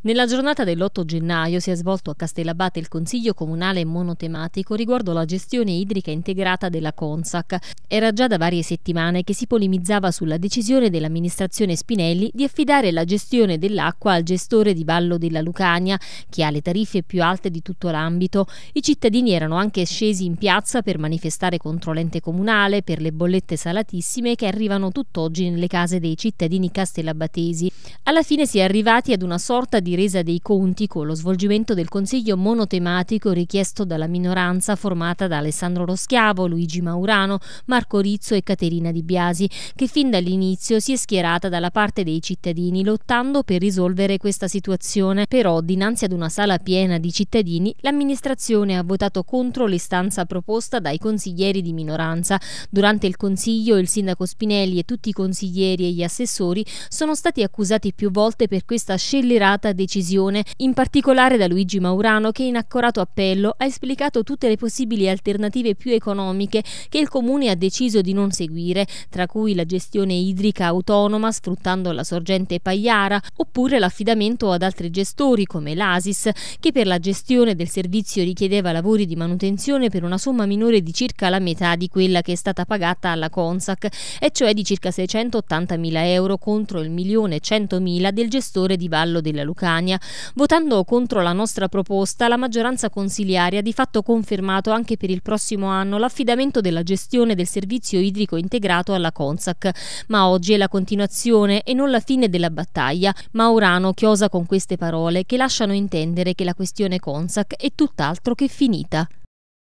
Nella giornata dell'8 gennaio si è svolto a Castellabate il Consiglio Comunale monotematico riguardo la gestione idrica integrata della Consac. Era già da varie settimane che si polemizzava sulla decisione dell'amministrazione Spinelli di affidare la gestione dell'acqua al gestore di Vallo della Lucania, che ha le tariffe più alte di tutto l'ambito. I cittadini erano anche scesi in piazza per manifestare contro l'ente comunale per le bollette salatissime che arrivano tutt'oggi nelle case dei cittadini castellabatesi. Alla fine si è arrivati ad una sorta di di resa dei conti con lo svolgimento del consiglio monotematico richiesto dalla minoranza formata da Alessandro Roschiavo, Luigi Maurano, Marco Rizzo e Caterina Di Biasi, che fin dall'inizio si è schierata dalla parte dei cittadini lottando per risolvere questa situazione. Però dinanzi ad una sala piena di cittadini l'amministrazione ha votato contro l'istanza proposta dai consiglieri di minoranza. Durante il consiglio il sindaco Spinelli e tutti i consiglieri e gli assessori sono stati accusati più volte per questa scellerata decisione, in particolare da Luigi Maurano che in accorato appello ha esplicato tutte le possibili alternative più economiche che il Comune ha deciso di non seguire, tra cui la gestione idrica autonoma sfruttando la sorgente Pagliara oppure l'affidamento ad altri gestori come l'Asis che per la gestione del servizio richiedeva lavori di manutenzione per una somma minore di circa la metà di quella che è stata pagata alla Consac, e cioè di circa 680.000 euro contro il 1.100.000 del gestore di Vallo della Lucania. Lucania. Votando contro la nostra proposta, la maggioranza consiliare ha di fatto confermato anche per il prossimo anno l'affidamento della gestione del servizio idrico integrato alla Consac. Ma oggi è la continuazione e non la fine della battaglia. Maurano chiosa con queste parole che lasciano intendere che la questione Consac è tutt'altro che finita.